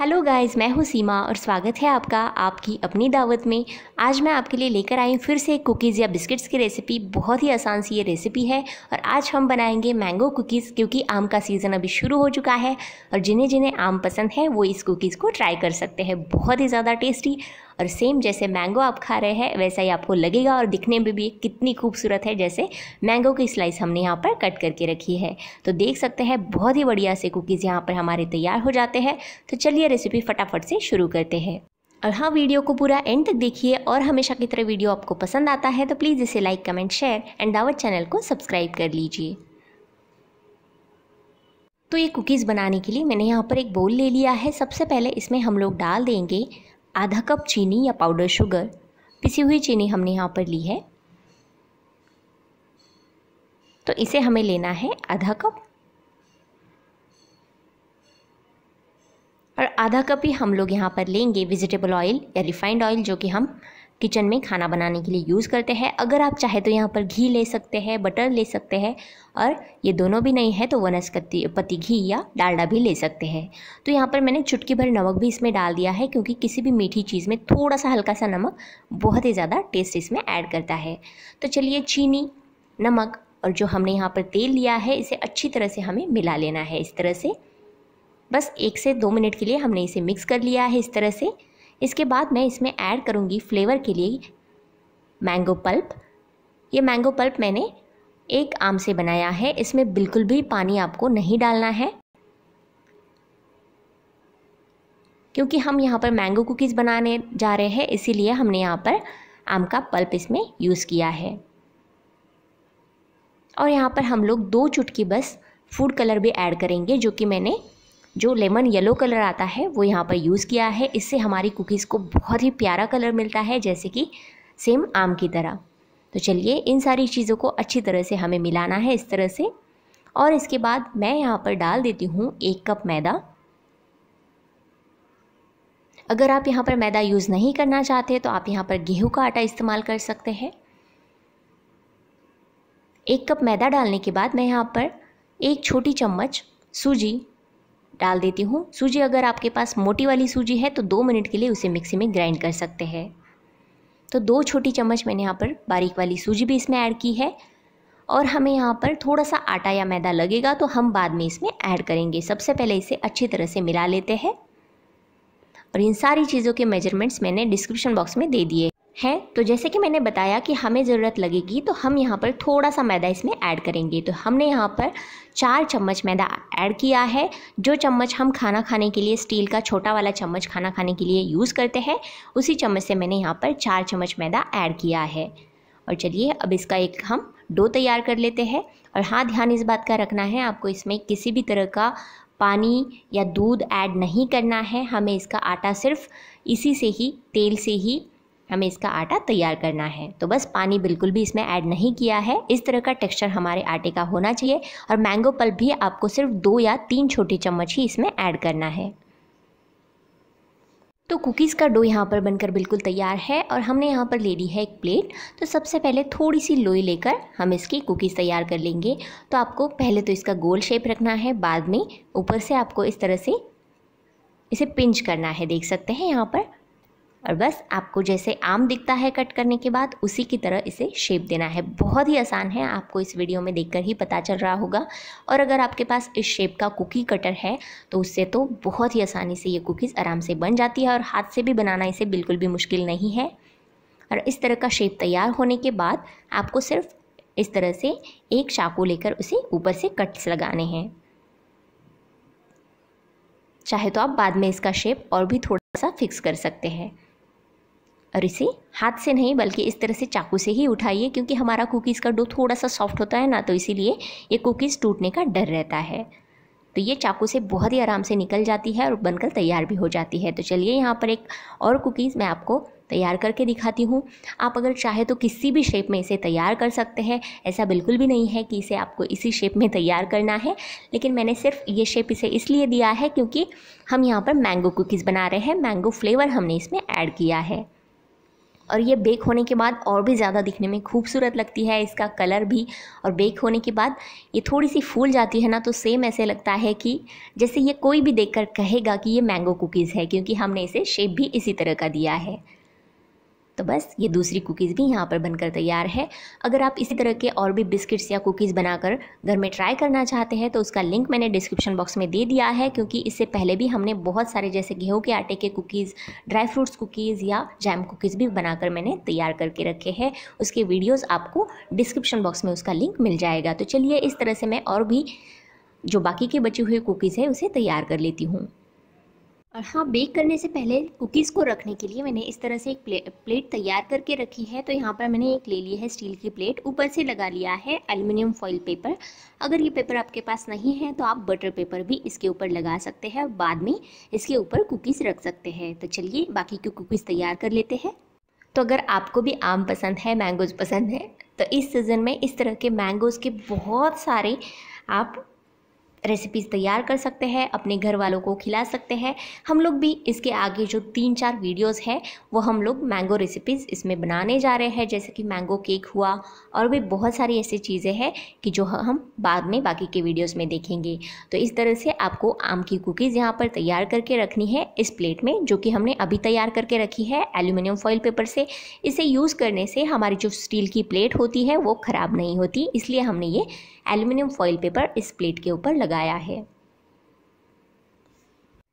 hello guys मैं हूँ सीमा और स्वागत है आपका आपकी अपनी दावत में आज मैं आपके लिए लेकर आई फिर से कुकीज़ या बिस्किट्स की रेसिपी बहुत ही आसान सी ये रेसिपी है और आज हम बनाएंगे मैंगो कुकीज़ क्योंकि आम का सीज़न अभी शुरू हो चुका है और जिन्हें जिन्हें आम पसंद है वो इस कुकीज़ को ट्राई कर सकते हैं बहुत ही ज़्यादा टेस्टी और सेम जैसे मैंगो आप खा रहे हैं वैसा ही आपको लगेगा और दिखने में भी कितनी खूबसूरत है जैसे मैंगो की स्लाइस हमने यहाँ पर कट करके रखी है तो देख सकते हैं बहुत ही बढ़िया से कुकीज़ यहाँ पर हमारे तैयार हो जाते हैं तो चलिए रेसिपी फटाफट से शुरू करते हैं और हाँ वीडियो को पूरा एंड तक देखिए और हमेशा की तरह वीडियो आपको पसंद आता है तो प्लीज़ इसे like comment share and Dawat channel को सब्सक्राइब कर लीजिए तो ये कुकीज़ बनाने के लिए मैंने यहाँ पर एक बोल ले लिया है सबसे पहले इसमें हम लोग डाल देंगे आधा कप चीनी या पाउडर शुगर पिसी हुई चीनी हमने यहाँ पर ली है तो इसे हमें लेना है आधा कप और आधा कप ही हम लोग यहाँ पर लेंगे वेजिटेबल ऑयल या रिफाइंड ऑयल जो कि हम किचन में खाना बनाने के लिए यूज़ करते हैं अगर आप चाहे तो यहाँ पर घी ले सकते हैं बटर ले सकते हैं और ये दोनों भी नहीं है तो वनस्पति पति घी या डालडा भी ले सकते हैं तो यहाँ पर मैंने चुटकी भर नमक भी इसमें डाल दिया है क्योंकि किसी भी मीठी चीज़ में थोड़ा सा हल्का सा नमक बहुत ही ज़्यादा टेस्ट इसमें ऐड करता है तो चलिए चीनी नमक और जो हमने यहाँ पर तेल लिया है इसे अच्छी तरह से हमें मिला लेना है इस तरह से बस एक से दो मिनट के लिए हमने इसे मिक्स कर लिया है इस तरह से इसके बाद मैं इसमें ऐड करूँगी फ्लेवर के लिए मैंगो पल्प ये मैंगो पल्प मैंने एक आम से बनाया है इसमें बिल्कुल भी पानी आपको नहीं डालना है क्योंकि हम यहाँ पर मैंगो कुकीज़ बनाने जा रहे हैं इसीलिए हमने यहाँ पर आम का पल्प इसमें यूज़ किया है और यहाँ पर हम लोग दो चुटकी बस फूड कलर भी ऐड करेंगे जो कि मैंने जो लेमन येलो कलर आता है वो यहाँ पर यूज़ किया है इससे हमारी कुकीज़ को बहुत ही प्यारा कलर मिलता है जैसे कि सेम आम की तरह तो चलिए इन सारी चीज़ों को अच्छी तरह से हमें मिलाना है इस तरह से और इसके बाद मैं यहाँ पर डाल देती हूँ एक कप मैदा अगर आप यहाँ पर मैदा यूज़ नहीं करना चाहते तो आप यहाँ पर गेहूँ का आटा इस्तेमाल कर सकते हैं एक कप मैदा डालने के बाद मैं यहाँ पर एक छोटी चम्मच सूजी डाल देती हूँ सूजी अगर आपके पास मोटी वाली सूजी है तो दो मिनट के लिए उसे मिक्सी में ग्राइंड कर सकते हैं तो दो छोटी चम्मच मैंने यहाँ पर बारीक वाली सूजी भी इसमें ऐड की है और हमें यहाँ पर थोड़ा सा आटा या मैदा लगेगा तो हम बाद में इसमें ऐड करेंगे सबसे पहले इसे अच्छी तरह से मिला लेते हैं और इन सारी चीज़ों के मेजरमेंट्स मैंने डिस्क्रिप्शन बॉक्स में दे दिए है तो जैसे कि मैंने बताया कि हमें ज़रूरत लगेगी तो हम यहाँ पर थोड़ा सा मैदा इसमें ऐड करेंगे तो हमने यहाँ पर चार चम्मच मैदा ऐड किया है जो चम्मच हम खाना खाने के लिए स्टील का छोटा वाला चम्मच खाना खाने के लिए यूज़ करते हैं उसी चम्मच से मैंने यहाँ पर चार चम्मच मैदा ऐड किया है और चलिए अब इसका एक हम डो तैयार कर लेते हैं और हाँ ध्यान इस बात का रखना है आपको इसमें किसी भी तरह का पानी या दूध ऐड नहीं करना है हमें इसका आटा सिर्फ इसी से ही तेल से ही हमें इसका आटा तैयार करना है तो बस पानी बिल्कुल भी इसमें ऐड नहीं किया है इस तरह का टेक्सचर हमारे आटे का होना चाहिए और मैंगो पल्प भी आपको सिर्फ दो या तीन छोटी चम्मच ही इसमें ऐड करना है तो कुकीज़ का डो यहाँ पर बनकर बिल्कुल तैयार है और हमने यहाँ पर ले ली है एक प्लेट तो सबसे पहले थोड़ी सी लोई लेकर हम इसकी कुकीज़ तैयार कर लेंगे तो आपको पहले तो इसका गोल शेप रखना है बाद में ऊपर से आपको इस तरह से इसे पिंच करना है देख सकते हैं यहाँ पर और बस आपको जैसे आम दिखता है कट करने के बाद उसी की तरह इसे शेप देना है बहुत ही आसान है आपको इस वीडियो में देखकर ही पता चल रहा होगा और अगर आपके पास इस शेप का कुकी कटर है तो उससे तो बहुत ही आसानी से ये कुकीज़ आराम से बन जाती है और हाथ से भी बनाना इसे बिल्कुल भी मुश्किल नहीं है और इस तरह का शेप तैयार होने के बाद आपको सिर्फ इस तरह से एक चाकू लेकर उसे ऊपर से कट्स लगाने हैं चाहे तो आप बाद में इसका शेप और भी थोड़ा सा फिक्स कर सकते हैं और इसे हाथ से नहीं बल्कि इस तरह से चाकू से ही उठाइए क्योंकि हमारा कुकीज़ का डो थोड़ा सा सॉफ्ट होता है ना तो इसीलिए ये कुकीज़ टूटने का डर रहता है तो ये चाकू से बहुत ही आराम से निकल जाती है और बनकर तैयार भी हो जाती है तो चलिए यहाँ पर एक और कुकीज़ मैं आपको तैयार करके दिखाती हूँ आप अगर चाहे तो किसी भी शेप में इसे तैयार कर सकते हैं ऐसा बिल्कुल भी नहीं है कि इसे आपको इसी शेप में तैयार करना है लेकिन मैंने सिर्फ ये शेप इसे इसलिए दिया है क्योंकि हम यहाँ पर मैंगो कुकीज़ बना रहे हैं मैंगो फ्लेवर हमने इसमें ऐड किया है और ये बेक होने के बाद और भी ज़्यादा दिखने में खूबसूरत लगती है इसका कलर भी और बेक होने के बाद ये थोड़ी सी फूल जाती है ना तो सेम ऐसे लगता है कि जैसे ये कोई भी देखकर कहेगा कि ये मैंगो कुकीज़ है क्योंकि हमने इसे शेप भी इसी तरह का दिया है तो बस ये दूसरी कुकीज़ भी यहाँ पर बनकर तैयार है अगर आप इसी तरह के और भी बिस्किट्स या कुकीज़ बनाकर घर में ट्राई करना चाहते हैं तो उसका लिंक मैंने डिस्क्रिप्शन बॉक्स में दे दिया है क्योंकि इससे पहले भी हमने बहुत सारे जैसे गेहूँ के आटे के कुकीज़ ड्राई फ्रूट्स कुकीज़ या जैम कुकीज़ भी बनाकर मैंने तैयार करके रखे हैं उसके वीडियोज़ आपको डिस्क्रिप्शन बॉक्स में उसका लिंक मिल जाएगा तो चलिए इस तरह से मैं और भी जो बाकी के बचे हुए कुकीज़ है उसे तैयार कर लेती हूँ और हाँ बेक करने से पहले कुकीज़ को रखने के लिए मैंने इस तरह से एक प्ले, प्लेट तैयार करके रखी है तो यहाँ पर मैंने एक ले ली है स्टील की प्लेट ऊपर से लगा लिया है एल्युमिनियम फॉइल पेपर अगर ये पेपर आपके पास नहीं है तो आप बटर पेपर भी इसके ऊपर लगा सकते हैं और बाद में इसके ऊपर कुकीज़ रख सकते हैं तो चलिए बाकी की कुकीज़ तैयार कर लेते हैं तो अगर आपको भी आम पसंद है मैंगोज़ पसंद है तो इस सीज़न में इस तरह के मैंगोज़ के बहुत सारे आप रेसिपीज़ तैयार कर सकते हैं अपने घर वालों को खिला सकते हैं हम लोग भी इसके आगे जो तीन चार वीडियोस हैं वो हम लोग मैंगो रेसिपीज़ इसमें बनाने जा रहे हैं जैसे कि मैंगो केक हुआ और भी बहुत सारी ऐसी चीज़ें हैं कि जो हम बाद में बाकी के वीडियोस में देखेंगे तो इस तरह से आपको आम की कुकीज़ यहाँ पर तैयार करके रखनी है इस प्लेट में जो कि हमने अभी तैयार करके रखी है एल्यूमिनियम फॉइल पेपर से इसे यूज़ करने से हमारी जो स्टील की प्लेट होती है वो ख़राब नहीं होती इसलिए हमने ये एल्यूमिनियम फॉइल पेपर इस प्लेट के ऊपर लगा लगाया है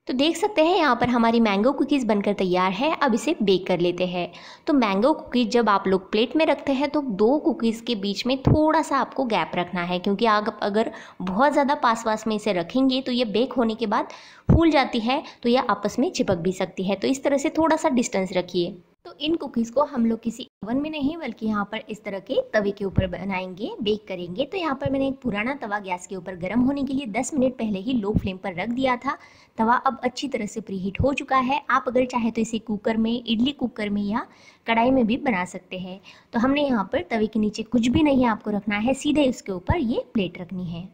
तो देख सकते हैं यहाँ पर हमारी मैंगो कुकीज़ बनकर तैयार है अब इसे बेक कर लेते हैं तो मैंगो कुकीज़ जब आप लोग प्लेट में रखते हैं तो दो कुकीज़ के बीच में थोड़ा सा आपको गैप रखना है क्योंकि आप अगर बहुत ज़्यादा पास पास में इसे रखेंगे तो ये बेक होने के बाद फूल जाती है तो यह आपस में चिपक भी सकती है तो इस तरह से थोड़ा सा डिस्टेंस रखिए तो इन कुकीज़ को हम लोग किसी ओवन में नहीं बल्कि यहाँ पर इस तरह के तवे के ऊपर बनाएंगे बेक करेंगे तो यहाँ पर मैंने एक पुराना तवा गैस के ऊपर गर्म होने के लिए 10 मिनट पहले ही लो फ्लेम पर रख दिया था तवा अब अच्छी तरह से प्रीहीट हो चुका है आप अगर चाहे तो इसे कुकर में इडली कुकर में या कढ़ाई में भी बना सकते हैं तो हमने यहाँ पर तवे के नीचे कुछ भी नहीं आपको रखना है सीधे इसके ऊपर ये प्लेट रखनी है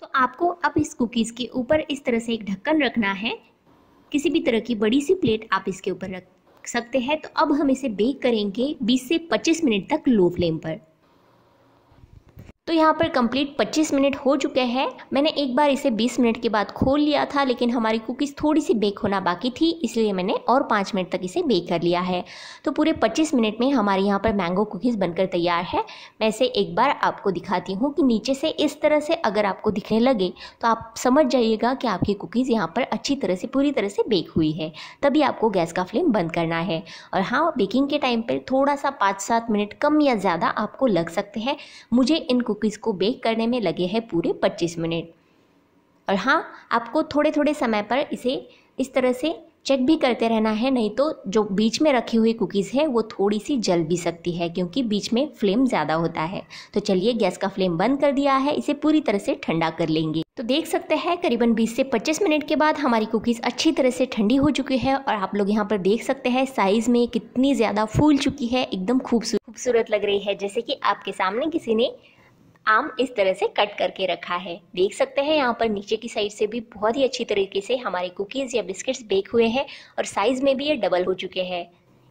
तो आपको अब इस कुकीज़ के ऊपर इस तरह से एक ढक्कन रखना है किसी भी तरह की बड़ी सी प्लेट आप इसके ऊपर रख सकते हैं तो अब हम इसे बेक करेंगे 20 से 25 मिनट तक लो फ्लेम पर तो यहाँ पर कंप्लीट 25 मिनट हो चुके हैं मैंने एक बार इसे 20 मिनट के बाद खोल लिया था लेकिन हमारी कुकीज़ थोड़ी सी बेक होना बाकी थी इसलिए मैंने और पाँच मिनट तक इसे बेक कर लिया है तो पूरे पच्चीस मिनट में हमारे यहाँ पर मैंगो कुकीज़ बनकर तैयार है मैं इसे एक बार आपको दिखाती हूँ कि नीचे से इस तरह से अगर आपको दिखने लगे तो आप समझ जाइएगा कि आपकी कुकीज़ यहाँ पर अच्छी तरह से पूरी तरह से बेक हुई है तभी आपको गैस का फ्लेम बंद करना है और हाँ बेकिंग के टाइम पर थोड़ा सा पाँच सात मिनट कम या ज़्यादा आपको लग सकते हैं मुझे इन कुकीज़ को बेक करने में लगे हैं पूरे 25 मिनट और हाँ आपको थोड़े थोड़े समय पर इसे इस तरह से चेक भी करते रहना है नहीं तो जो बीच में रखी हुई कुकीज़ है वो थोड़ी सी जल भी सकती है क्योंकि बीच में फ्लेम ज़्यादा होता है तो चलिए गैस का फ्लेम बंद कर दिया है इसे पूरी तरह से ठंडा कर लेंगे तो देख सकते हैं करीबन 20 से 25 मिनट के बाद हमारी कुकीज़ अच्छी तरह से ठंडी हो चुकी है और आप लोग यहाँ पर देख सकते हैं साइज़ में कितनी ज़्यादा फूल चुकी है एकदम खूबसूरत खूबसूरत लग रही है जैसे कि आपके सामने किसी ने आम इस तरह से कट करके रखा है देख सकते हैं यहाँ पर नीचे की साइड से भी बहुत ही अच्छी तरीके से हमारे कुकीज़ या बिस्किट्स बेक हुए हैं और साइज़ में भी ये डबल हो चुके हैं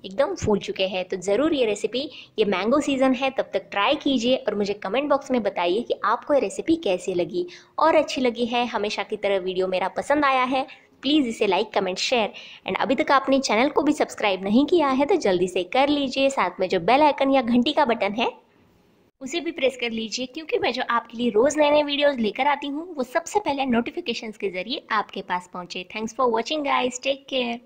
एकदम फूल चुके हैं तो ज़रूर ये रेसिपी ये मैंगो सीज़न है तब तक ट्राई कीजिए और मुझे कमेंट बॉक्स में बताइए कि आपको ये रेसिपी कैसी लगी और अच्छी लगी है हमेशा की तरह वीडियो मेरा पसंद आया है प्लीज़ इसे लाइक कमेंट शेयर एंड अभी तक आपने चैनल को भी सब्सक्राइब नहीं किया है तो जल्दी से कर लीजिए साथ में जो बेल आइकन या घंटी का बटन है उसे भी प्रेस कर लीजिए क्योंकि मैं जो आपके लिए रोज़ नए नए वीडियोस लेकर आती हूँ वो सबसे पहले नोटिफिकेशंस के जरिए आपके पास पहुँचे thanks for watching guys take care